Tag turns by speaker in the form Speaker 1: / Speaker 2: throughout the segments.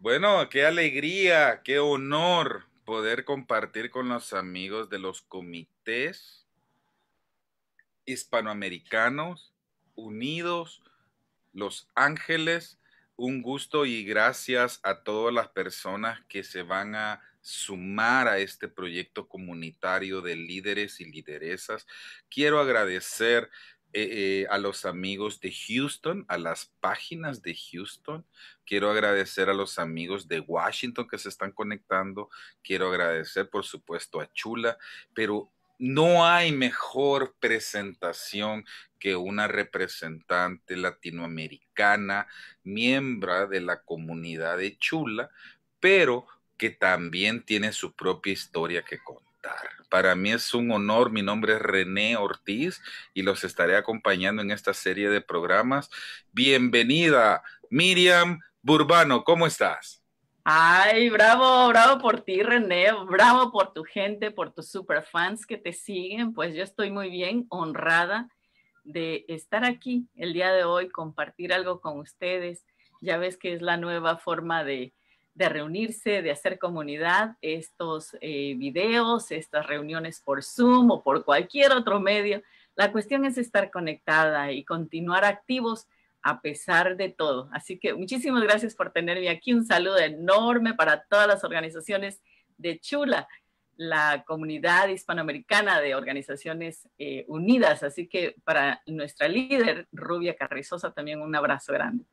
Speaker 1: Bueno, qué alegría, qué honor poder compartir con los amigos de los comités hispanoamericanos unidos, Los Ángeles. Un gusto y gracias a todas las personas que se van a sumar a este proyecto comunitario de líderes y lideresas. Quiero agradecer eh, eh, a los amigos de Houston, a las páginas de Houston. Quiero agradecer a los amigos de Washington que se están conectando. Quiero agradecer, por supuesto, a Chula, pero no hay mejor presentación que una representante latinoamericana, miembro de la comunidad de Chula, pero que también tiene su propia historia que contar. Para mí es un honor, mi nombre es René Ortiz y los estaré acompañando en esta serie de programas. Bienvenida, Miriam Burbano, ¿cómo estás?
Speaker 2: Ay, bravo, bravo por ti, René, bravo por tu gente, por tus superfans que te siguen. Pues yo estoy muy bien, honrada de estar aquí el día de hoy, compartir algo con ustedes. Ya ves que es la nueva forma de, de reunirse, de hacer comunidad, estos eh, videos, estas reuniones por Zoom o por cualquier otro medio. La cuestión es estar conectada y continuar activos a pesar de todo. Así que muchísimas gracias por tenerme aquí. Un saludo enorme para todas las organizaciones de Chula, la comunidad hispanoamericana de organizaciones eh, unidas. Así que para nuestra líder, Rubia Carrizosa, también un abrazo grande.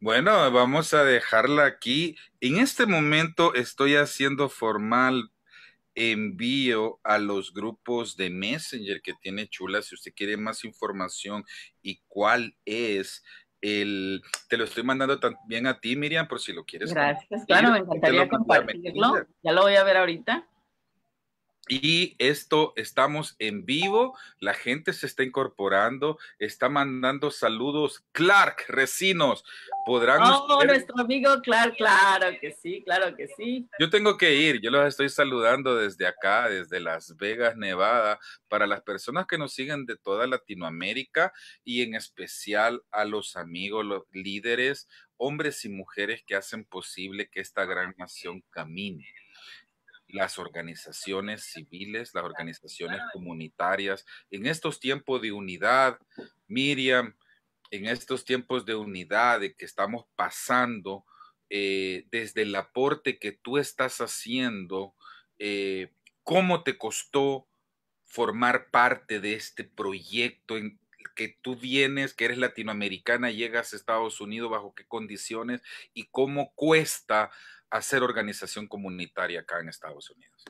Speaker 1: Bueno, vamos a dejarla aquí. En este momento estoy haciendo formal envío a los grupos de Messenger que tiene Chula. Si usted quiere más información y cuál es el, te lo estoy mandando también a ti, Miriam, por si lo quieres. Gracias, claro, me encantaría compartirlo. Ya lo voy a ver ahorita. Y esto estamos en vivo, la gente se está incorporando, está mandando saludos. Clark Recinos, podrán. Oh, nuestro
Speaker 2: amigo Clark, claro que sí, claro que sí.
Speaker 1: Yo tengo que ir, yo los estoy saludando desde acá, desde Las Vegas, Nevada, para las personas que nos siguen de toda Latinoamérica y en especial a los amigos, los líderes, hombres y mujeres que hacen posible que esta gran nación camine las organizaciones civiles, las organizaciones comunitarias. En estos tiempos de unidad, Miriam, en estos tiempos de unidad que estamos pasando, eh, desde el aporte que tú estás haciendo, eh, cómo te costó formar parte de este proyecto en que tú vienes, que eres latinoamericana, llegas a Estados Unidos, bajo qué condiciones y cómo cuesta hacer organización comunitaria acá en Estados Unidos?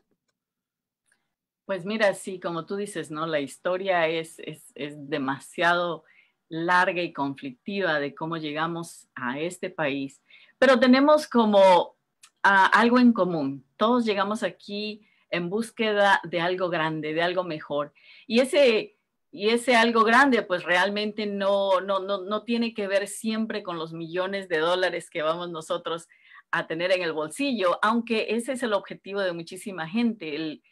Speaker 2: Pues mira, sí, como tú dices, ¿no? La historia es, demasiado larga y conflictiva de cómo llegamos a este país, pero tenemos como ah, algo en común. Todos llegamos aquí en búsqueda de algo grande, de algo mejor. Y ese, y ese algo grande, pues realmente no, no, no tiene que ver siempre con los millones de dólares que vamos nosotros a tener en el bolsillo, aunque ese es el objetivo de muchísima gente, el,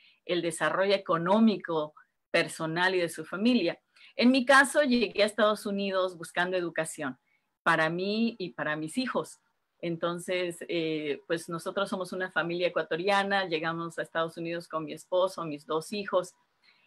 Speaker 2: desarrollo económico personal y de su familia. En mi caso, llegué a Estados Unidos buscando educación para mí y para mis hijos. Entonces, eh, pues nosotros somos una familia ecuatoriana, llegamos a Estados Unidos con mi esposo, mis dos hijos,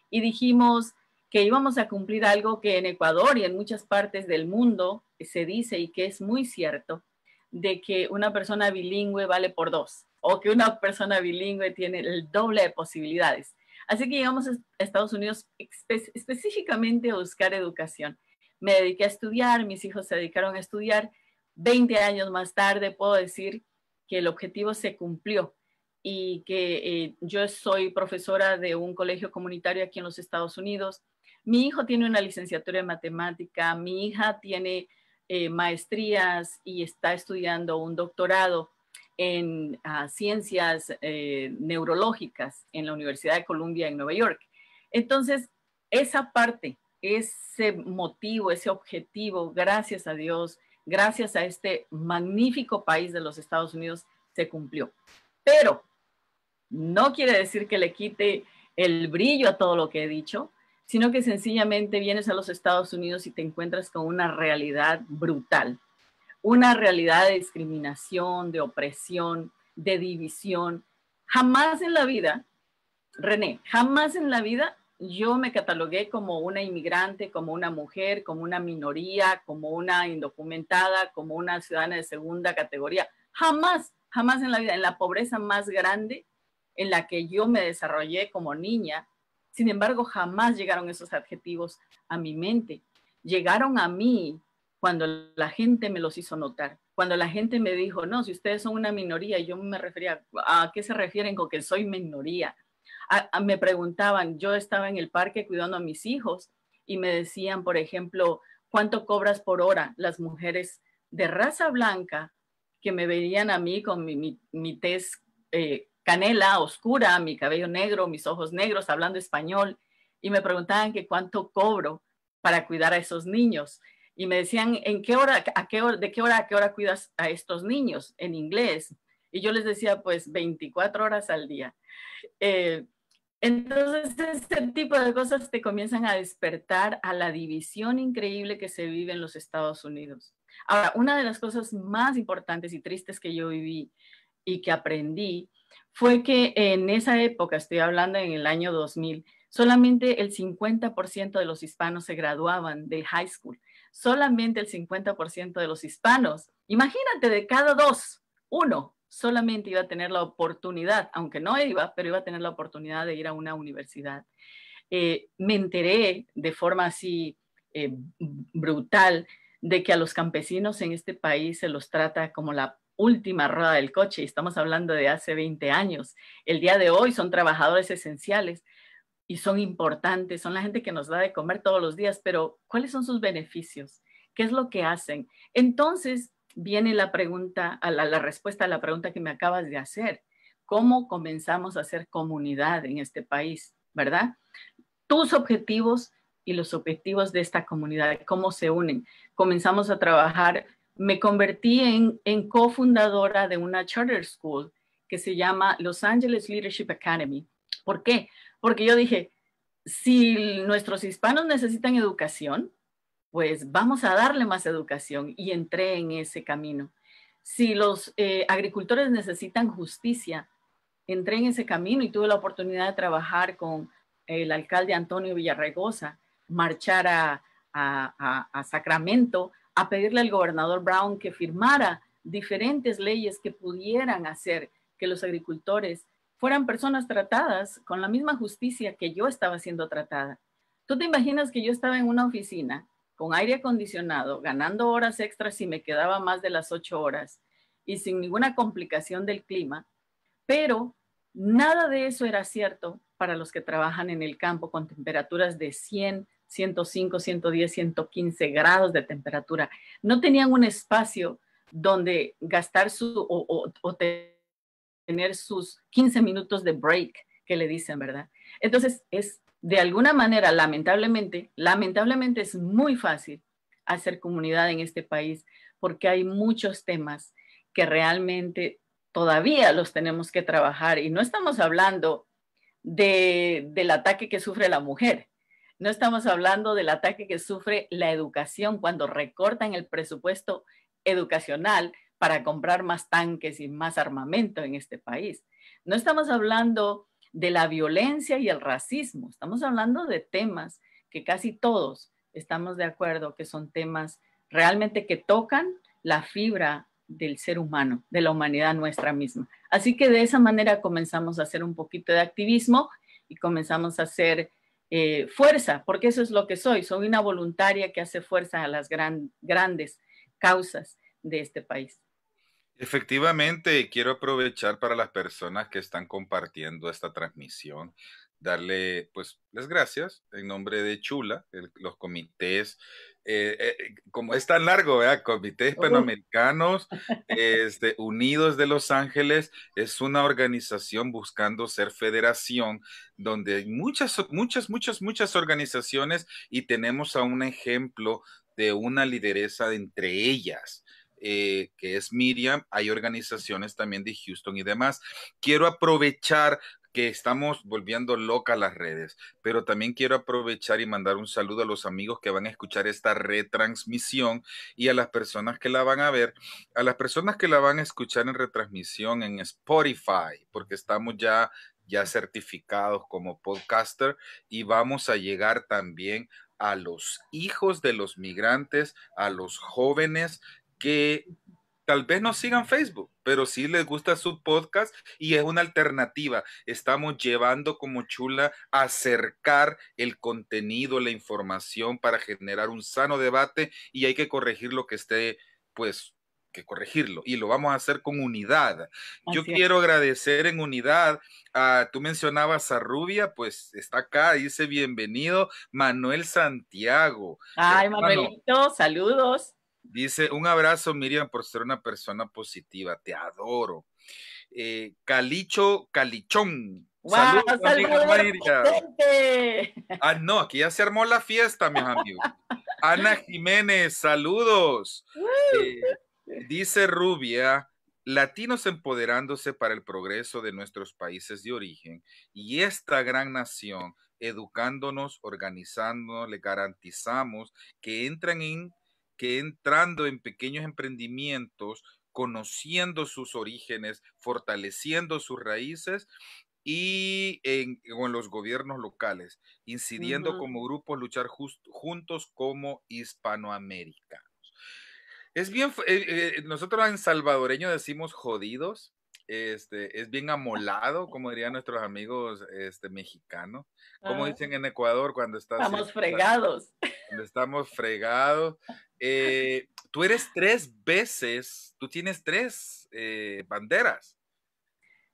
Speaker 2: y dijimos que íbamos a cumplir algo que en Ecuador y en muchas partes del mundo se dice y que es muy cierto, de que una persona bilingüe vale por dos o que una persona bilingüe tiene el doble de posibilidades. Así que llegamos a Estados Unidos específicamente a buscar educación. Me dediqué a estudiar, mis hijos se dedicaron a estudiar. Veinte años más tarde puedo decir que el objetivo se cumplió y que eh, yo soy profesora de un colegio comunitario aquí en los Estados Unidos. Mi hijo tiene una licenciatura en matemática, mi hija tiene eh, maestrías y está estudiando un doctorado en ah, ciencias eh, neurológicas en la Universidad de Columbia en Nueva York. Entonces, esa parte, ese motivo, ese objetivo, gracias a Dios, gracias a este magnífico país de los Estados Unidos, se cumplió. Pero no quiere decir que le quite el brillo a todo lo que he dicho, sino que sencillamente vienes a los Estados Unidos y te encuentras con una realidad brutal, una realidad de discriminación, de opresión, de división. Jamás en la vida, René, jamás en la vida yo me catalogué como una inmigrante, como una mujer, como una minoría, como una indocumentada, como una ciudadana de segunda categoría. Jamás, jamás en la vida, en la pobreza más grande en la que yo me desarrollé como niña, sin embargo, jamás llegaron esos adjetivos a mi mente. Llegaron a mí cuando la gente me los hizo notar, cuando la gente me dijo, no, si ustedes son una minoría, yo me refería, ¿a qué se refieren con que soy minoría? me preguntaban, yo estaba en el parque cuidando a mis hijos y me decían, por ejemplo, ¿cuánto cobras por hora las mujeres de raza blanca que me veían a mí con mi, test eh, canela oscura, mi cabello negro, mis ojos negros, hablando español, y me preguntaban que cuánto cobro para cuidar a esos niños. Y me decían, ¿en qué hora, a qué de qué hora a qué hora cuidas a estos niños en inglés? Y yo les decía, pues 24 horas al día. Eh, entonces, este tipo de cosas te comienzan a despertar a la división increíble que se vive en los Estados Unidos. Ahora, una de las cosas más importantes y tristes que yo viví y que aprendí fue que en esa época, estoy hablando en el año 2000, solamente el 50% de los hispanos se graduaban de high school. Solamente el 50% de los hispanos, imagínate, de cada dos, uno solamente iba a tener la oportunidad, aunque no iba, pero iba a tener la oportunidad de ir a una universidad. Eh, me enteré de forma así eh, brutal de que a los campesinos en este país se los trata como la última rueda del coche y estamos hablando de hace 20 años. El día de hoy son trabajadores esenciales y son importantes, son la gente que nos da de comer todos los días, pero ¿cuáles son sus beneficios? ¿Qué es lo que hacen? Entonces viene la pregunta, a la, respuesta a la pregunta que me acabas de hacer. ¿Cómo comenzamos a hacer comunidad en este país? ¿Verdad? Tus objetivos y los objetivos de esta comunidad, cómo se unen. Comenzamos a trabajar me convertí en, cofundadora de una charter school que se llama Los Angeles Leadership Academy. ¿Por qué? Porque yo dije, si nuestros hispanos necesitan educación, pues vamos a darle más educación y entré en ese camino. Si los eh, agricultores necesitan justicia, entré en ese camino y tuve la oportunidad de trabajar con el alcalde Antonio Villarregosa, marchar a Sacramento a pedirle al gobernador Brown que firmara diferentes leyes que pudieran hacer que los agricultores fueran personas tratadas con la misma justicia que yo estaba siendo tratada. ¿Tú te imaginas que yo estaba en una oficina con aire acondicionado, ganando horas extras si me quedaba más de las ocho horas y sin ninguna complicación del clima? Pero nada de eso era cierto para los que trabajan en el campo con temperaturas de 100 105, 110, 115 grados de temperatura. No tenían un espacio donde gastar su o, tener sus 15 minutos de break que le dicen, ¿verdad? Entonces es de alguna manera, lamentablemente, lamentablemente es muy fácil hacer comunidad en este país porque hay muchos temas que realmente todavía los tenemos que trabajar y no estamos hablando del ataque que sufre la mujer, no estamos hablando del ataque que sufre la educación cuando recortan el presupuesto educacional para comprar más tanques y más armamento en este país. No estamos hablando de la violencia y el racismo, estamos hablando de temas que casi todos estamos de acuerdo que son temas realmente que tocan la fibra del ser humano, de la humanidad nuestra misma. Así que de esa manera comenzamos a hacer un poquito de activismo y comenzamos a hacer eh, fuerza, porque eso es lo que soy, soy una voluntaria que hace fuerza a las grandes causas de este país.
Speaker 1: Efectivamente, quiero aprovechar para las personas que están compartiendo esta transmisión, darle pues las gracias en nombre de Chula, los comités eh, eh, como es tan largo, ¿verdad? Comité Hispanoamericanos este, Unidos de Los Ángeles es una organización buscando ser federación donde hay muchas, muchas, muchas, muchas organizaciones y tenemos a un ejemplo de una lideresa de entre ellas. Eh, que es Miriam, hay organizaciones también de Houston y demás. Quiero aprovechar que estamos volviendo locas las redes, pero también quiero aprovechar y mandar un saludo a los amigos que van a escuchar esta retransmisión y a las personas que la van a ver, a las personas que la van a escuchar en retransmisión en Spotify, porque estamos ya ya certificados como podcaster y vamos a llegar también a los hijos de los migrantes, a los jóvenes que tal vez no sigan Facebook, pero sí les gusta su podcast y es una alternativa. Estamos llevando como chula a acercar el contenido, la información para generar un sano debate y hay que corregir lo que esté, pues, que corregirlo y lo vamos a hacer con unidad. Yo quiero agradecer en unidad a, tú mencionabas a Rubia, pues está acá, dice bienvenido Manuel Santiago.
Speaker 2: Ay, Manuelito,
Speaker 1: saludos. Dice, un abrazo Miriam por ser una persona positiva, te adoro. Eh, Calicho Calichón. Saludos, Ah, no, aquí ya se armó la fiesta, mis amigos. Ana Jiménez, saludos. Eh, dice Rubia, latinos empoderándose para el progreso de nuestros países de origen y esta gran nación educándonos, organizándonos, le garantizamos que entran en que entrando en pequeños emprendimientos, conociendo sus orígenes, fortaleciendo sus raíces y en, los gobiernos locales, incidiendo como grupo, luchar juntos como hispanoamericanos. Es bien, eh, eh, nosotros en salvadoreño decimos jodidos, este, es bien amolado, como dirían nuestros amigos este, mexicanos. Como ah. dicen en Ecuador cuando estás... Estamos fregados. Cuando estamos fregados. Eh, tú eres tres veces, tú tienes tres eh, banderas.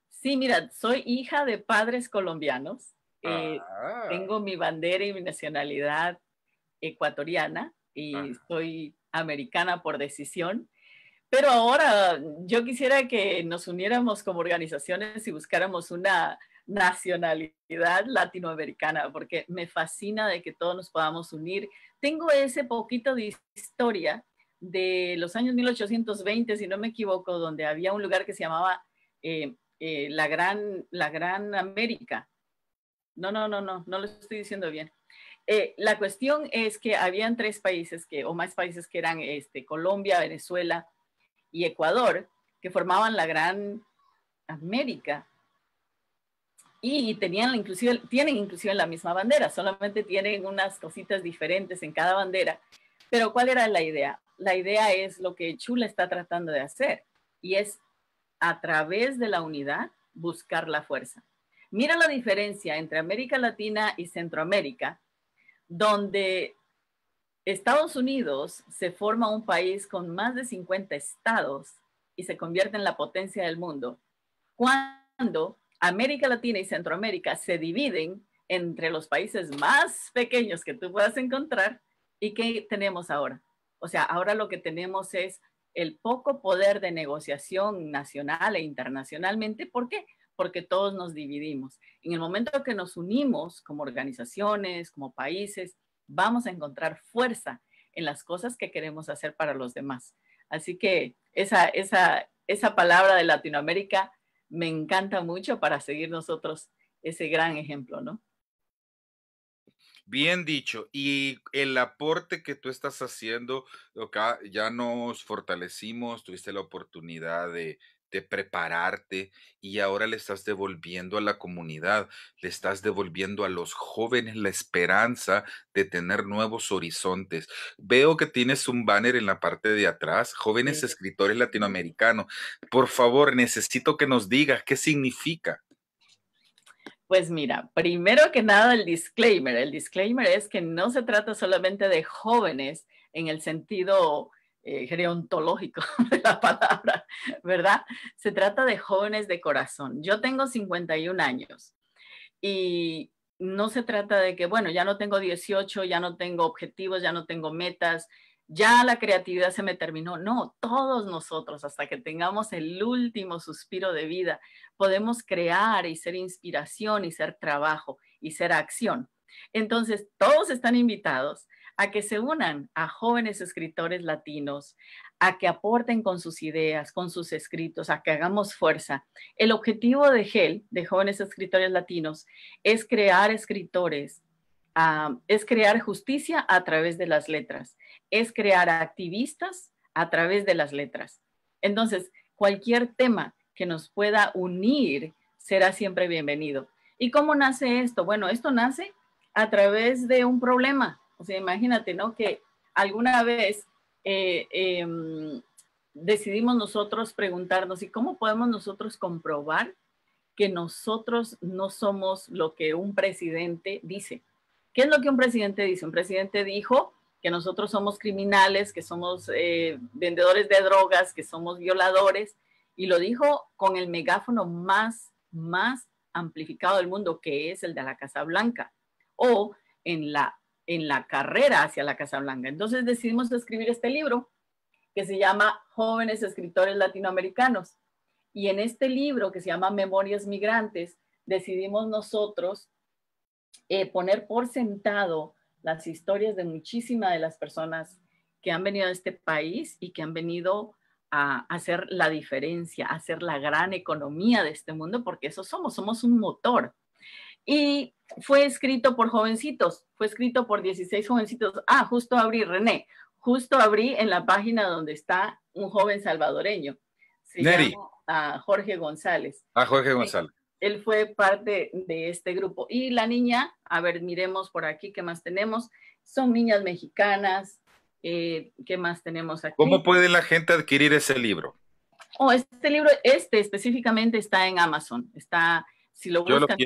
Speaker 2: Sí, mira, soy hija de padres colombianos. Eh,
Speaker 1: ah. Tengo
Speaker 2: mi bandera y mi nacionalidad ecuatoriana y soy americana por decisión. Pero ahora yo quisiera que nos uniéramos como organizaciones y buscáramos una nacionalidad latinoamericana, porque me fascina de que todos nos podamos unir. Tengo ese poquito de historia de los años 1820, si no me equivoco, donde había un lugar que se llamaba eh, eh, la, gran, la Gran América. No, no, no, no, no lo estoy diciendo bien. Eh, la cuestión es que habían tres países que, o más países que eran este, Colombia, Venezuela y Ecuador, que formaban la Gran América. Y tenían inclusive, tienen inclusive la misma bandera, solamente tienen unas cositas diferentes en cada bandera. Pero ¿cuál era la idea? La idea es lo que Chula está tratando de hacer y es a través de la unidad buscar la fuerza. Mira la diferencia entre América Latina y Centroamérica, donde Estados Unidos se forma un país con más de 50 estados y se convierte en la potencia del mundo cuando América Latina y Centroamérica se dividen entre los países más pequeños que tú puedas encontrar y que tenemos ahora. O sea, ahora lo que tenemos es el poco poder de negociación nacional e internacionalmente. ¿Por qué? Porque todos nos dividimos. En el momento que nos unimos como organizaciones, como países, vamos a encontrar fuerza en las cosas que queremos hacer para los demás. Así que esa, esa, esa palabra de Latinoamérica me encanta mucho para seguir nosotros ese gran ejemplo, ¿no?
Speaker 1: Bien dicho. Y el aporte que tú estás haciendo, acá ya nos fortalecimos, tuviste la oportunidad de, prepararte y ahora le estás devolviendo a la comunidad, le estás devolviendo a los jóvenes la esperanza de tener nuevos horizontes. Veo que tienes un banner en la parte de atrás, jóvenes escritores latinoamericanos. Por favor, necesito que nos digas qué significa.
Speaker 2: Pues mira, primero que nada el disclaimer. El disclaimer es que no se trata solamente de jóvenes en el sentido eh, gerontológico de la palabra, ¿verdad? Se trata de jóvenes de corazón. Yo tengo 51 años y no se trata de que, bueno, ya no tengo 18, ya no tengo objetivos, ya no tengo metas, ya la creatividad se me terminó. No, todos nosotros, hasta que tengamos el último suspiro de vida, podemos crear y ser inspiración y ser trabajo y ser acción. Entonces, todos están invitados a que se unan a jóvenes escritores latinos, a que aporten con sus ideas, con sus escritos, a que hagamos fuerza. El objetivo de GEL, de Jóvenes Escritores Latinos, es crear escritores, ah, es crear justicia a través de las letras, es crear activistas a través de las letras. Entonces, cualquier tema que nos pueda unir será siempre bienvenido. ¿Y cómo nace esto? Bueno, esto nace a través de un problema o sea, imagínate, ¿no? Que alguna vez eh, em, decidimos nosotros preguntarnos, ¿y cómo podemos nosotros comprobar que nosotros no somos lo que un presidente dice? ¿Qué es lo que un presidente dice? Un presidente dijo que nosotros somos criminales, que somos eh, vendedores de drogas, que somos violadores, y lo dijo con el megáfono más, más amplificado del mundo, que es el de la Casa Blanca, o en la en la carrera hacia la Casa Blanca. Entonces decidimos escribir este libro que se llama Jóvenes Escritores Latinoamericanos. Y en este libro que se llama Memorias Migrantes, decidimos nosotros eh, poner por sentado las historias de muchísimas de las personas que han venido a este país y que han venido a hacer la diferencia, a hacer la gran economía de este mundo, porque eso somos, somos un motor y fue escrito por jovencitos, fue escrito por 16 jovencitos. Ah, justo abrí, René, justo abrí en la página donde está un joven salvadoreño. Se a ah, Jorge González.
Speaker 1: A ah, Jorge González.
Speaker 2: Él fue parte de este grupo. Y la niña, a ver, miremos por aquí qué más tenemos. Son niñas mexicanas. Eh, ¿Qué más tenemos aquí? ¿Cómo
Speaker 1: puede la gente adquirir ese libro?
Speaker 2: Oh, este libro, este específicamente está en Amazon. Está si lo buscan,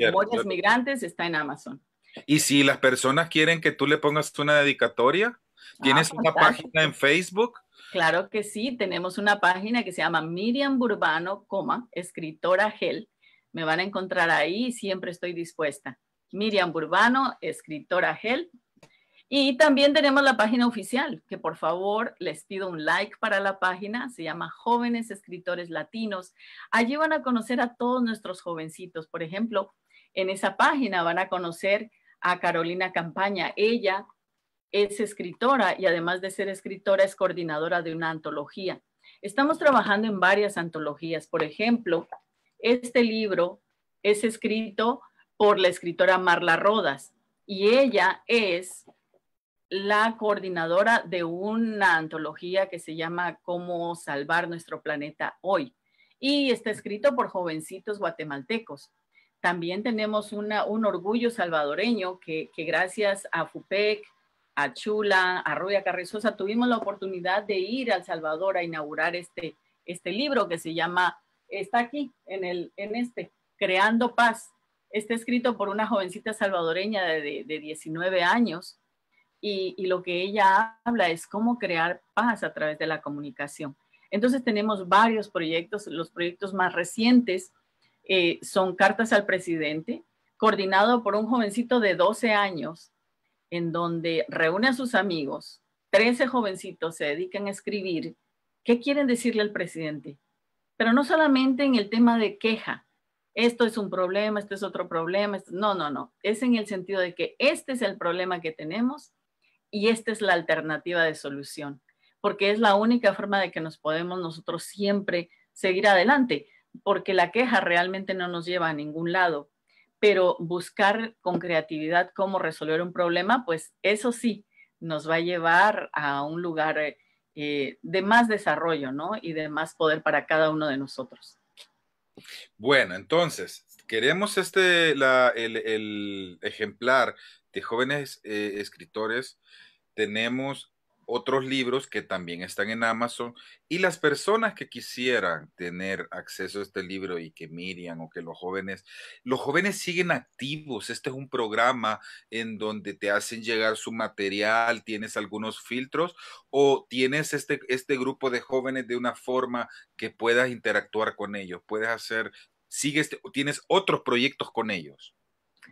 Speaker 2: Migrantes está en Amazon.
Speaker 1: Y si las personas quieren que tú le pongas una dedicatoria, ah, ¿tienes una página en Facebook?
Speaker 2: Claro que sí, tenemos una página que se llama Miriam Burbano, escritora gel. Me van a encontrar ahí, siempre estoy dispuesta. Miriam Burbano, escritora gel, y también tenemos la página oficial, que por favor les pido un like para la página, se llama Jóvenes Escritores Latinos. Allí van a conocer a todos nuestros jovencitos. Por ejemplo, en esa página van a conocer a Carolina Campaña. Ella es escritora y además de ser escritora es coordinadora de una antología. Estamos trabajando en varias antologías. Por ejemplo, este libro es escrito por la escritora Marla Rodas y ella es la coordinadora de una antología que se llama Cómo salvar nuestro planeta hoy y está escrito por jovencitos guatemaltecos. También tenemos un orgullo salvadoreño que, gracias a FUPEC, a Chula, a Rubia Carrizosa, tuvimos la oportunidad de ir al Salvador a inaugurar este, este libro que se llama, está aquí en, este, Creando Paz. Está escrito por una jovencita salvadoreña de, de 19 años y, lo que ella habla es cómo crear paz a través de la comunicación. Entonces tenemos varios proyectos, los proyectos más recientes eh, son Cartas al Presidente, coordinado por un jovencito de 12 años, en donde reúne a sus amigos, 13 jovencitos se dedican a escribir qué quieren decirle al presidente, pero no solamente en el tema de queja, esto es un problema, esto es otro problema, no, no, no, es en el sentido de que este es el problema que tenemos y esta es la alternativa de solución, porque es la única forma de que nos podemos nosotros siempre seguir adelante, porque la queja realmente no nos lleva a ningún lado, pero buscar con creatividad cómo resolver un problema, pues eso sí, nos va a llevar a un lugar eh, eh, de más desarrollo, ¿no? Y de más poder para cada uno de nosotros.
Speaker 1: Bueno, entonces, queremos este, el, ejemplar de jóvenes eh, escritores, tenemos otros libros que también están en Amazon y las personas que quisieran tener acceso a este libro y que Miriam o que los jóvenes, los jóvenes siguen activos. Este es un programa en donde te hacen llegar su material, tienes algunos filtros o tienes este, este grupo de jóvenes de una forma que puedas interactuar con ellos, puedes hacer, sigues, tienes otros proyectos con ellos.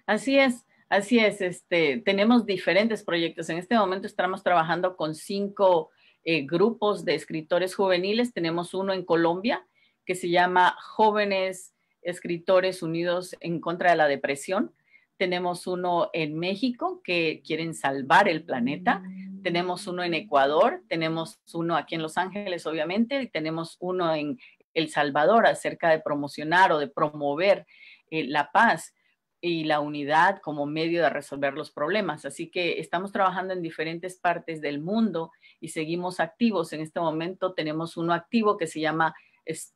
Speaker 2: Así es. Así es, este, tenemos diferentes proyectos. En este momento estamos trabajando con cinco eh, grupos de escritores juveniles. Tenemos uno en Colombia que se llama Jóvenes Escritores Unidos en contra de la Depresión. Tenemos uno en México que quieren salvar el planeta. Mm. Tenemos uno en Ecuador, tenemos uno aquí en Los Ángeles, obviamente, y tenemos uno en El Salvador acerca de promocionar o de promover eh, la paz y la unidad como medio de resolver los problemas. Así que estamos trabajando en diferentes partes del mundo y seguimos activos. En este momento tenemos uno activo que se llama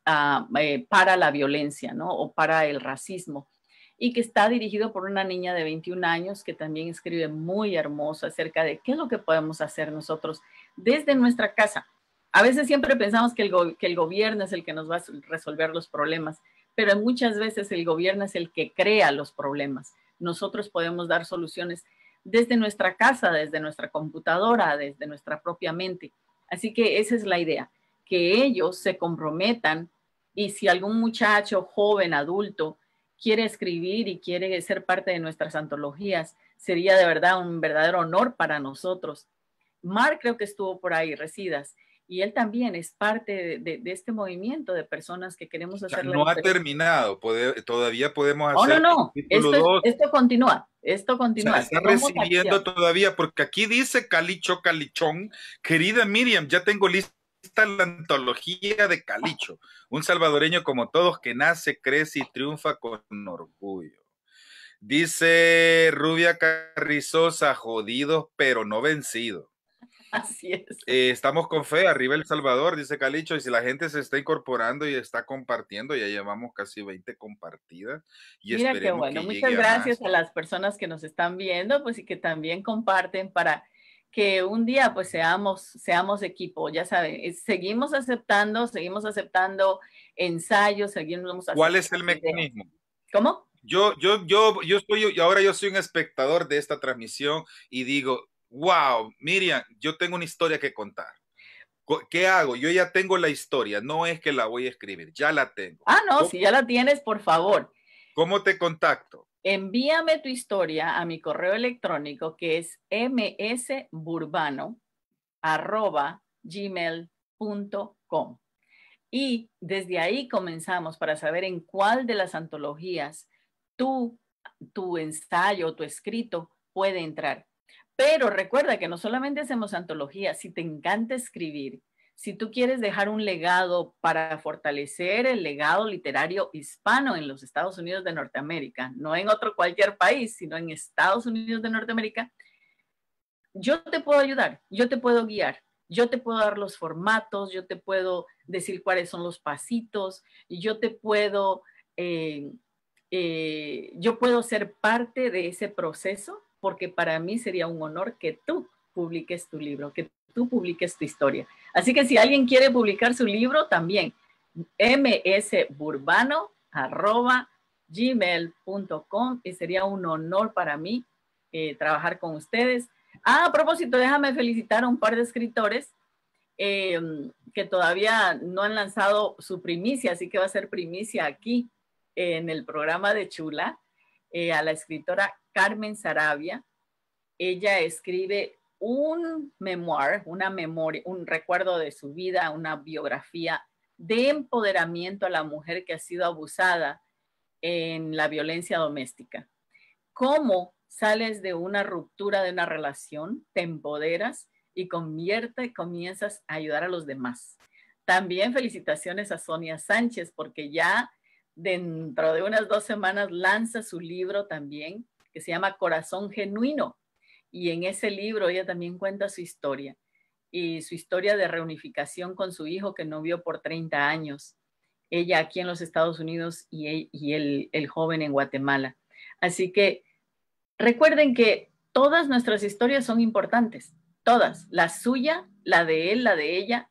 Speaker 2: ah, eh, para la violencia ¿no? o para el racismo y que está dirigido por una niña de 21 años que también escribe muy hermosa acerca de qué es lo que podemos hacer nosotros desde nuestra casa. A veces siempre pensamos que el gobierno es el que nos va a resolver los problemas, pero muchas veces el gobierno es el que crea los problemas. Nosotros podemos dar soluciones desde nuestra casa, desde nuestra computadora, desde nuestra propia mente. Así que esa es la idea, que ellos se comprometan y si algún muchacho, joven, adulto, quiere escribir y quiere ser parte de nuestras antologías, sería de verdad un verdadero honor para nosotros. Mar creo que estuvo por ahí, Residas, y él también es parte de, este movimiento de personas que queremos oh, hacer. no ha
Speaker 1: terminado, todavía podemos hacer. No, no, no,
Speaker 2: esto, continúa, esto continúa. está recibiendo
Speaker 1: todavía, porque aquí dice Calicho Calichón, querida Miriam, ya tengo lista la antología de Calicho, un salvadoreño como todos que nace, crece y triunfa con orgullo. Dice Rubia Carrizosa, jodidos pero no vencidos
Speaker 2: Así es.
Speaker 1: Eh, estamos con fe, arriba El Salvador, dice Calicho, y si la gente se está incorporando y está compartiendo, ya llevamos casi 20 compartidas. Y Mira qué bueno, muchas gracias
Speaker 2: a, las personas que nos están viendo, pues y que también comparten para que un día pues seamos, seamos equipo, ya saben, eh, seguimos aceptando, seguimos aceptando ensayos, seguimos ¿Cuál es el mecanismo?
Speaker 1: ¿Cómo? Yo, yo, yo, yo estoy, ahora yo soy un espectador de esta transmisión y digo, wow, Miriam, yo tengo una historia que contar. ¿Qué hago? Yo ya tengo la historia, no es que la voy a escribir, ya la tengo. Ah, no, si ya la tienes, por favor. ¿Cómo te contacto?
Speaker 2: Envíame tu historia a mi correo electrónico que es msburbano.gmail.com. Y desde ahí comenzamos para saber en cuál de las antologías tu, tu ensayo, tu escrito puede entrar. Pero recuerda que no solamente hacemos antología, si te encanta escribir, si tú quieres dejar un legado para fortalecer el legado literario hispano en los Estados Unidos de Norteamérica, no en otro cualquier país, sino en Estados Unidos de Norteamérica, yo te puedo ayudar, yo te puedo guiar, yo te puedo dar los formatos, yo te puedo decir cuáles son los pasitos, yo te puedo, eh, eh, yo puedo ser parte de ese proceso porque para mí sería un honor que tú publiques tu libro, que tú publiques tu historia. Así que si alguien quiere publicar su libro, también msburbano.gmail.com y sería un honor para mí eh, trabajar con ustedes. Ah, a propósito, déjame felicitar a un par de escritores eh, que todavía no han lanzado su primicia, así que va a ser primicia aquí en el programa de Chula, eh, a la escritora Carmen Sarabia. Ella escribe un memoir, una memoria, un recuerdo de su vida, una biografía de empoderamiento a la mujer que ha sido abusada en la violencia doméstica. ¿Cómo sales de una ruptura de una relación, te empoderas y convierte, comienzas a ayudar a los demás? También felicitaciones a Sonia Sánchez porque ya dentro de unas dos semanas lanza su libro también que se llama Corazón Genuino. Y en ese libro ella también cuenta su historia y su historia de reunificación con su hijo que no vio por 30 años, ella aquí en los Estados Unidos y, él, e-, el, joven en Guatemala. Así que recuerden que todas nuestras historias son importantes, todas, la suya, la de él, la de ella,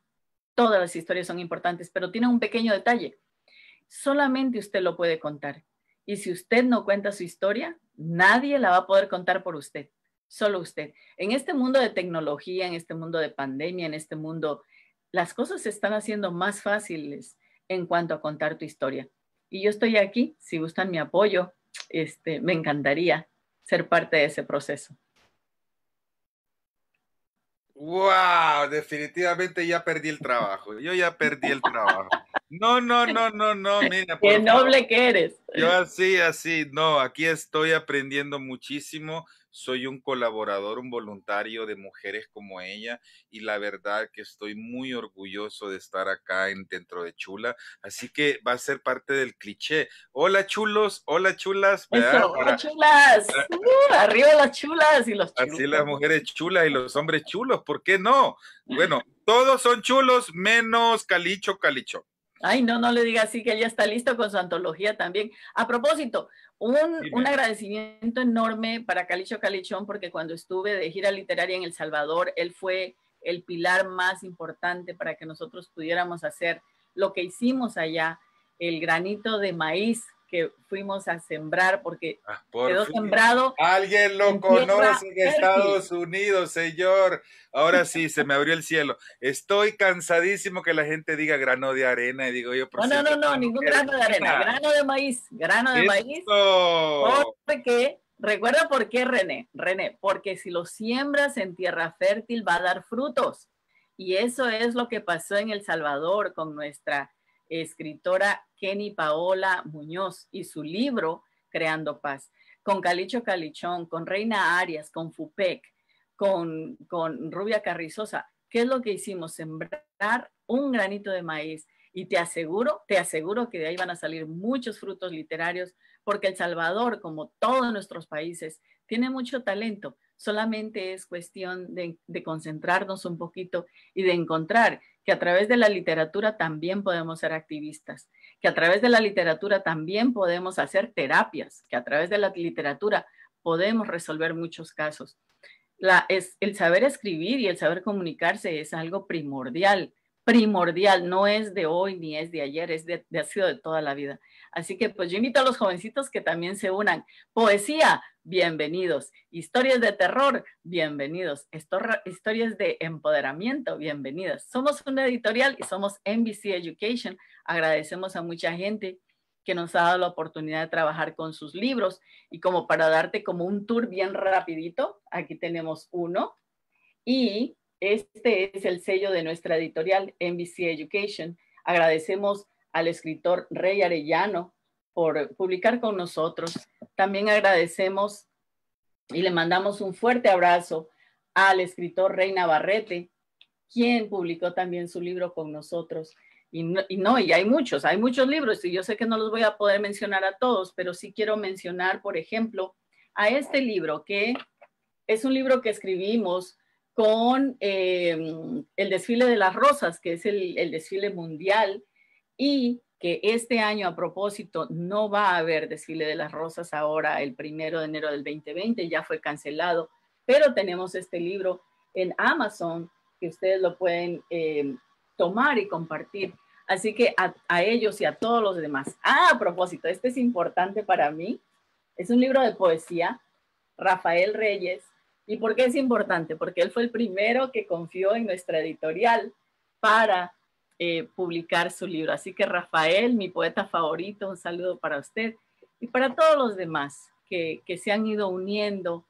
Speaker 2: todas las historias son importantes, pero tiene un pequeño detalle. Solamente usted lo puede contar. Y si usted no cuenta su historia, Nadie la va a poder contar por usted, solo usted. En este mundo de tecnología, en este mundo de pandemia, en este mundo, las cosas se están haciendo más fáciles en cuanto a contar tu historia. Y yo estoy aquí, si gustan mi apoyo, este, me encantaría ser parte de ese proceso.
Speaker 1: ¡Wow! Definitivamente ya perdí el trabajo. Yo ya perdí el trabajo. No, no, no, no, no, mira. Qué noble que eres. Yo así, así, no, aquí estoy aprendiendo muchísimo. Soy un colaborador, un voluntario de mujeres como ella y la verdad que estoy muy orgulloso de estar acá en, dentro de Chula. Así que va a ser parte del cliché. Hola chulos, hola chulas. hola chulas. Uh, arriba las chulas y los chulos. Así las mujeres chulas y los hombres chulos, ¿por qué no? Bueno, todos son chulos menos Calicho Calicho.
Speaker 2: Ay, no, no le diga así que ella está listo con su antología también. A propósito, un, un agradecimiento enorme para Calicho Calichón, porque cuando estuve de gira literaria en El Salvador, él fue el pilar más importante para que nosotros pudiéramos hacer lo que hicimos allá, el granito de maíz que fuimos a sembrar porque ah, quedó sembrado.
Speaker 1: Alguien lo conoce en Estados Unidos, señor. Ahora sí, se me abrió el cielo. Estoy cansadísimo que la gente diga grano de arena y digo yo. Por no, no, no,
Speaker 2: no, ningún grano de arena, grano de maíz, grano de maíz.
Speaker 1: maíz.
Speaker 2: Porque, recuerda por qué, René, René, porque si lo siembras en tierra fértil va a dar frutos. Y eso es lo que pasó en El Salvador con nuestra escritora Kenny Paola Muñoz y su libro Creando Paz, con Calicho Calichón, con Reina Arias, con FUPEC, con, Rubia Carrizosa. ¿Qué es lo que hicimos? Sembrar un granito de maíz. Y te aseguro, te aseguro que de ahí van a salir muchos frutos literarios, porque El Salvador, como todos nuestros países, tiene mucho talento, Solamente es cuestión de, concentrarnos un poquito y de encontrar que a través de la literatura también podemos ser activistas, que a través de la literatura también podemos hacer terapias, que a través de la literatura podemos resolver muchos casos. el saber escribir y el saber comunicarse es algo primordial, primordial, no es de hoy ni es de ayer, es de, ha sido de toda la vida. Así que pues yo invito a los jovencitos que también se unan. Poesía, bienvenidos. Historias de terror, bienvenidos. historias de empoderamiento, bienvenidas. Somos una editorial y somos NBC Education. Agradecemos a mucha gente que nos ha dado la oportunidad de trabajar con sus libros. Y como para darte como un tour bien rapidito, aquí tenemos uno. Y este es el sello de nuestra editorial, NBC Education. Agradecemos al escritor Rey Arellano por publicar con nosotros también agradecemos y le mandamos un fuerte abrazo al escritor Rey Navarrete, quien publicó también su libro con nosotros. Y no, y hay muchos, hay muchos libros, y yo sé que no los voy a poder mencionar a todos, pero sí quiero mencionar, por ejemplo, a este libro, que es un libro que escribimos con eh, el desfile de las rosas, que es el, el desfile mundial, y que este año a propósito no va a haber desfile de las rosas ahora el primero de enero del 2020, ya fue cancelado, pero tenemos este libro en Amazon que ustedes lo pueden eh, tomar y compartir. Así que a, a, ellos y a todos los demás. Ah, a propósito, este es importante para mí. Es un libro de poesía, Rafael Reyes. ¿Y por qué es importante? Porque él fue el primero que confió en nuestra editorial para eh, publicar su libro. Así que Rafael, mi poeta favorito, un saludo para usted y para todos los demás que, se han ido uniendo.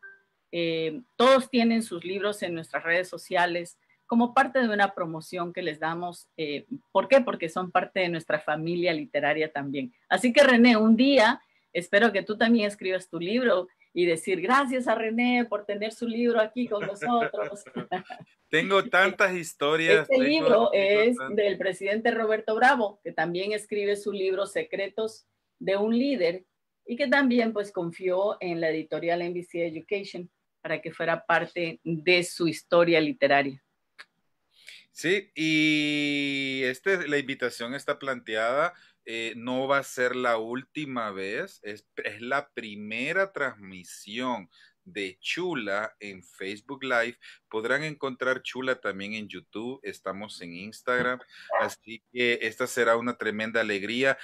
Speaker 2: Eh, todos tienen sus libros en nuestras redes sociales como parte de una promoción que les damos. Eh, ¿Por qué? Porque son parte de nuestra familia literaria también. Así que René, un día espero que tú también escribas tu libro y decir gracias a René por tener su libro aquí con nosotros.
Speaker 1: tengo tantas este historias. Este libro es del
Speaker 2: presidente Roberto Bravo, que también escribe su libro Secretos de un líder y que también pues confió en la editorial NBC Education para que fuera parte de su historia literaria.
Speaker 1: Sí, y este, la invitación está planteada eh, no va a ser la última vez, es, es, la primera transmisión de Chula en Facebook Live. Podrán encontrar Chula también en YouTube, estamos en Instagram, así que esta será una tremenda alegría.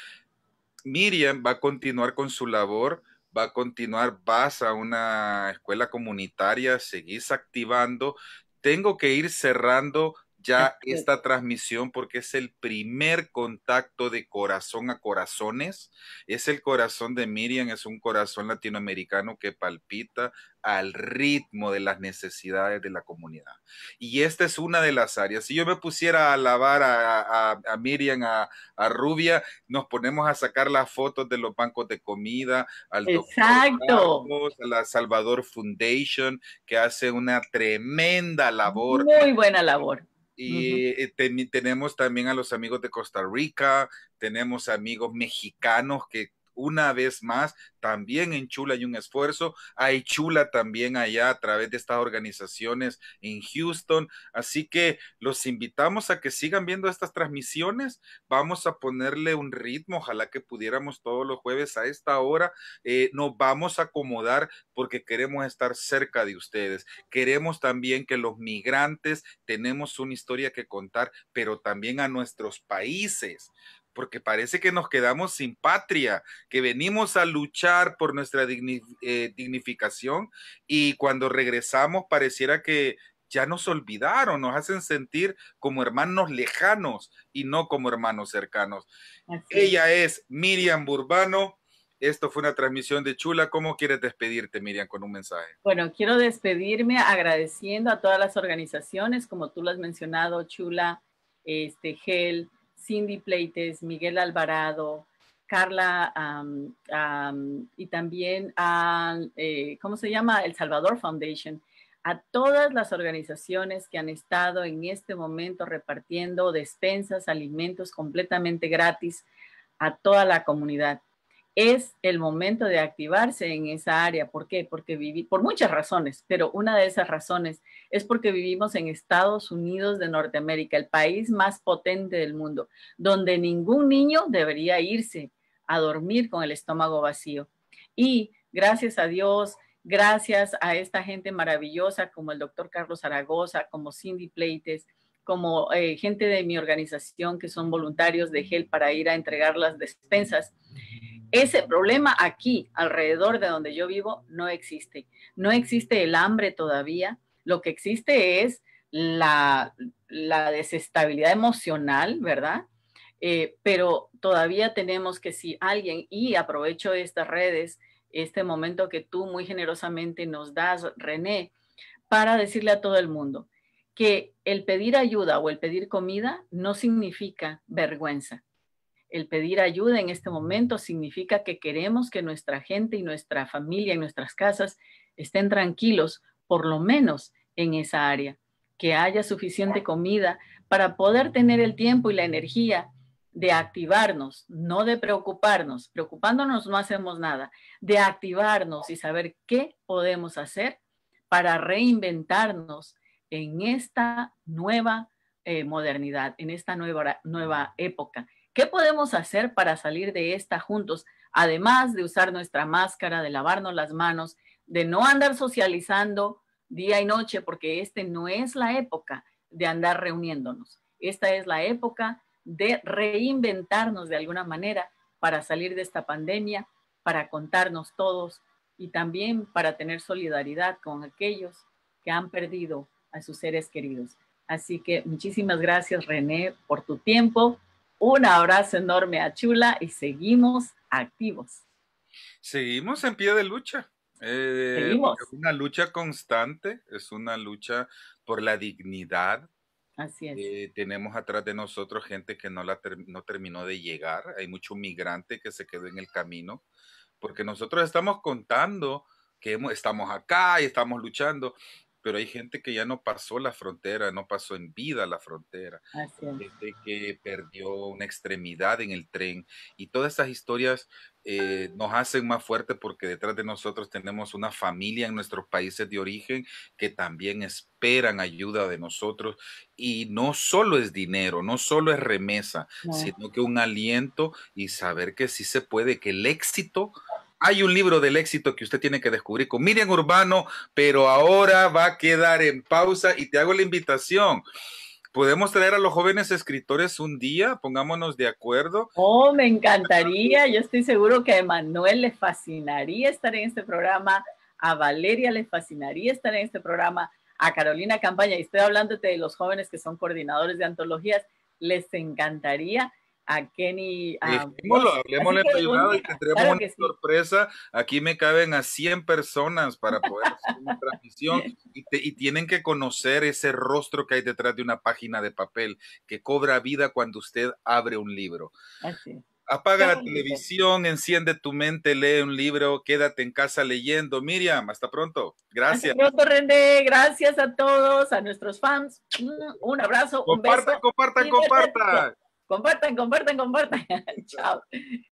Speaker 1: Miriam va a continuar con su labor, va a continuar, vas a una escuela comunitaria, seguís activando. Tengo que ir cerrando ya esta transmisión porque es el primer contacto de corazón a corazones. Es el corazón de Miriam, es un corazón latinoamericano que palpita al ritmo de las necesidades de la comunidad. Y esta es una de las áreas. Si yo me pusiera a alabar a, a, Miriam, a, Rubia, nos ponemos a sacar las fotos de los bancos de comida, al Exacto. la Salvador Foundation, que hace una tremenda labor. Muy buena labor y eh, tenemos también a los amigos de Costa Rica, tenemos amigos mexicanos que una vez más, también en Chula hay un esfuerzo, hay Chula también allá a través de estas organizaciones en Houston, así que los invitamos a que sigan viendo estas transmisiones, vamos a ponerle un ritmo, ojalá que pudiéramos todos los jueves a esta hora, eh, nos vamos a acomodar porque queremos estar cerca de ustedes, queremos también que los migrantes tenemos una historia que contar, pero también a nuestros países, porque parece que nos quedamos sin patria, que venimos a luchar por nuestra eh, dignificación y cuando regresamos pareciera que ya nos olvidaron, nos hacen sentir como hermanos lejanos y no como hermanos cercanos. Ella es Miriam Burbano. Esto fue una transmisión de Chula. ¿Cómo quieres despedirte, Miriam, con un mensaje?
Speaker 2: Bueno, quiero despedirme agradeciendo a todas las organizaciones, como tú lo has mencionado, Chula, este, GEL, Cindy Pleites, Miguel Alvarado, Carla y también a, eh, ¿cómo se llama? El Salvador Foundation, a todas las organizaciones que han estado en este momento repartiendo despensas, alimentos completamente gratis a toda la comunidad es el momento de activarse en esa área. ¿Por qué? Porque viví, por muchas razones, pero una de esas razones es porque vivimos en Estados Unidos de Norteamérica, el país más potente del mundo, donde ningún niño debería irse a dormir con el estómago vacío. Y gracias a Dios, gracias a esta gente maravillosa como el doctor Carlos Zaragoza, como Cindy Pleites, como eh, gente de mi organización que son voluntarios de GEL para ir a entregar las despensas. Ese problema aquí, alrededor de donde yo vivo, no existe. No existe el hambre todavía. Lo que existe es la, desestabilidad emocional, ¿verdad? Eh, pero todavía tenemos que si alguien, y aprovecho estas redes, este momento que tú muy generosamente nos das, René, para decirle a todo el mundo que el pedir ayuda o el pedir comida no significa vergüenza el pedir ayuda en este momento significa que queremos que nuestra gente y nuestra familia y nuestras casas estén tranquilos, por lo menos en esa área, que haya suficiente comida para poder tener el tiempo y la energía de activarnos, no de preocuparnos. Preocupándonos no hacemos nada, de activarnos y saber qué podemos hacer para reinventarnos en esta nueva eh, modernidad, en esta nueva época ¿Qué podemos hacer para salir de esta juntos? Además de usar nuestra máscara, de lavarnos las manos, de no andar socializando día y noche, porque este no es la época de andar reuniéndonos. Esta es la época de reinventarnos de alguna manera para salir de esta pandemia, para contarnos todos y también para tener solidaridad con aquellos que han perdido a sus seres queridos. Así que muchísimas gracias, René, por tu tiempo un abrazo enorme a Chula y seguimos activos.
Speaker 1: Seguimos en pie de lucha. Eh, es una lucha constante, es una lucha por la dignidad. Así es. Eh, tenemos atrás de nosotros gente que no, la terminó de llegar. Hay mucho migrante que se quedó en el camino, porque nosotros estamos contando que estamos acá y estamos luchando, pero hay gente que ya no pasó la frontera, no pasó en vida la frontera, gente que perdió una extremidad en el tren. Y todas estas historias eh, nos hacen más fuerte porque detrás de nosotros tenemos una familia en nuestros países de origen que también esperan ayuda de nosotros. Y no solo es dinero, no solo es remesa, sino que un aliento y saber que sí se puede, que el éxito hay un libro del éxito que usted tiene que descubrir con Miriam Urbano, pero ahora va a quedar en pausa y te hago la invitación. ¿Podemos traer a los jóvenes escritores un día? Pongámonos de acuerdo.
Speaker 2: Oh, me encantaría. Yo estoy seguro que a Emanuel le fascinaría estar en este programa, a Valeria le fascinaría estar en este programa, a Carolina Campaña, y estoy hablándote de los jóvenes que son coordinadores de antologías, les encantaría a Kenny. Hablemos hablemos privado y tendremos una
Speaker 1: sorpresa. Aquí me caben a 100 personas para poder hacer una transmisión y, tienen que conocer ese rostro que hay detrás de una página de papel que cobra vida cuando usted abre un libro. Apaga la televisión, enciende tu mente, lee un libro, quédate en casa leyendo. Miriam, hasta pronto. Gracias.
Speaker 2: Gracias a todos, a nuestros fans. Un
Speaker 1: abrazo. un beso. comparta, compartan. Compartan, compartan, compartan. Chao.